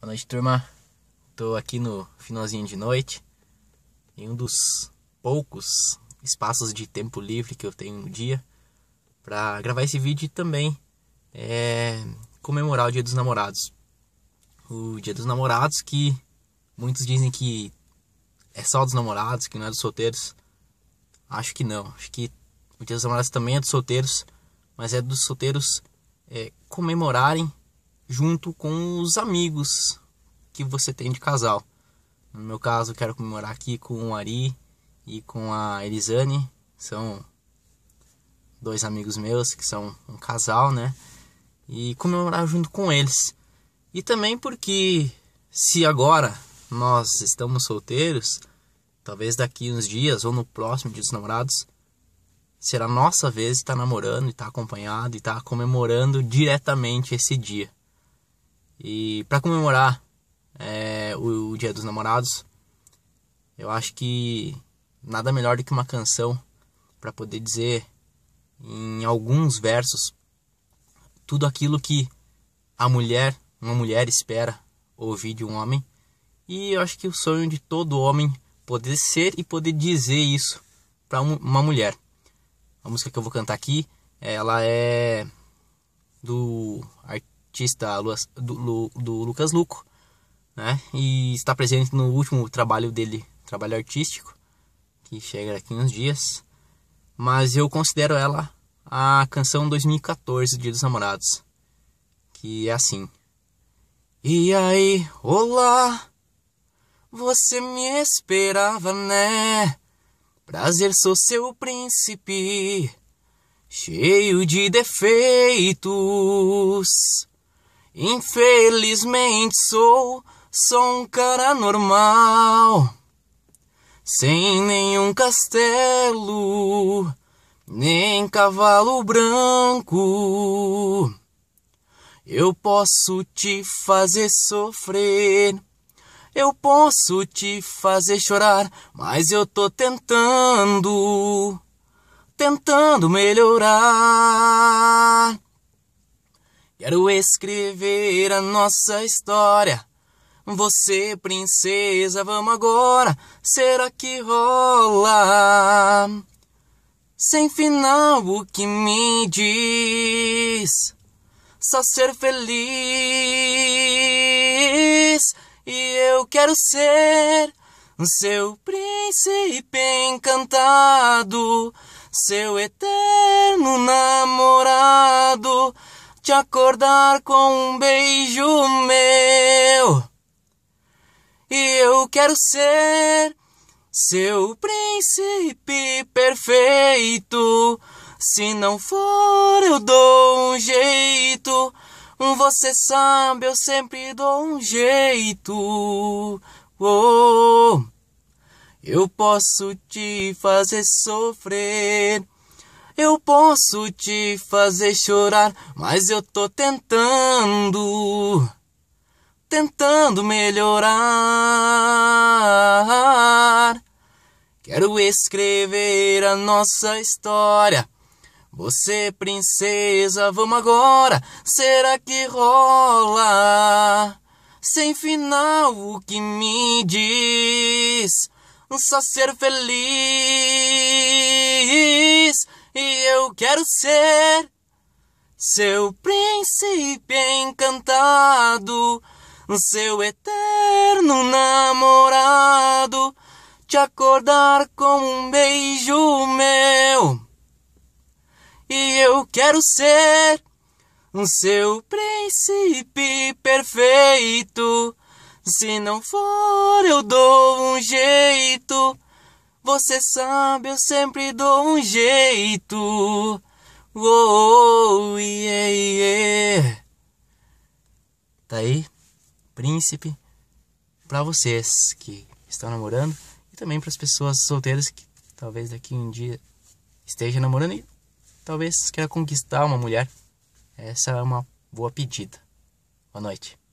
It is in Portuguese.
Boa noite, turma. Estou aqui no finalzinho de noite, em um dos poucos espaços de tempo livre que eu tenho no dia, para gravar esse vídeo e também é, comemorar o Dia dos Namorados. O Dia dos Namorados que muitos dizem que é só dos namorados, que não é dos solteiros. Acho que não. Acho que o Dia dos Namorados também é dos solteiros, mas é dos solteiros é, comemorarem junto com os amigos que você tem de casal. No meu caso, quero comemorar aqui com o Ari e com a Elisane, são dois amigos meus que são um casal, né? E comemorar junto com eles. E também porque se agora nós estamos solteiros, talvez daqui uns dias ou no próximo dia dos namorados, será nossa vez de estar tá namorando e estar tá acompanhado e estar tá comemorando diretamente esse dia. E para comemorar é, o, o Dia dos Namorados, eu acho que nada melhor do que uma canção para poder dizer em alguns versos tudo aquilo que a mulher, uma mulher espera ouvir de um homem. E eu acho que o sonho de todo homem poder ser e poder dizer isso para uma mulher. A música que eu vou cantar aqui, ela é do artista do, do Lucas Luco, né? E está presente no último trabalho dele, trabalho artístico, que chega aqui uns dias. Mas eu considero ela a canção 2014 Dia dos Namorados, que é assim. E aí, olá, você me esperava, né? Prazer, sou seu príncipe, cheio de defeitos. Infelizmente sou só um cara normal, sem nenhum castelo, nem cavalo branco. Eu posso te fazer sofrer, eu posso te fazer chorar, mas eu tô tentando, tentando melhorar. Quero escrever a nossa história. Você, princesa, vamos agora. Será que rola? Sem final, o que me diz? Só ser feliz. E eu quero ser seu príncipe encantado, seu eterno namorado te acordar com um beijo meu. E eu quero ser seu príncipe perfeito. Se não for, eu dou um jeito. Você sabe, eu sempre dou um jeito. Oh, eu posso te fazer sofrer. Eu posso te fazer chorar, mas eu tô tentando, tentando melhorar. Quero escrever a nossa história. Você, princesa, vamos agora. Será que rola? Sem final, o que me diz? Só ser feliz quero ser seu príncipe encantado, seu eterno namorado, te acordar com um beijo meu. E eu quero ser seu príncipe perfeito. Se não for, eu dou um jeito. Você sabe, eu sempre dou um jeito. Oh, yeah, yeah. Tá aí, príncipe, para vocês que estão namorando e também para as pessoas solteiras que talvez daqui um dia esteja namorando e talvez queira conquistar uma mulher. Essa é uma boa pedida. Boa noite.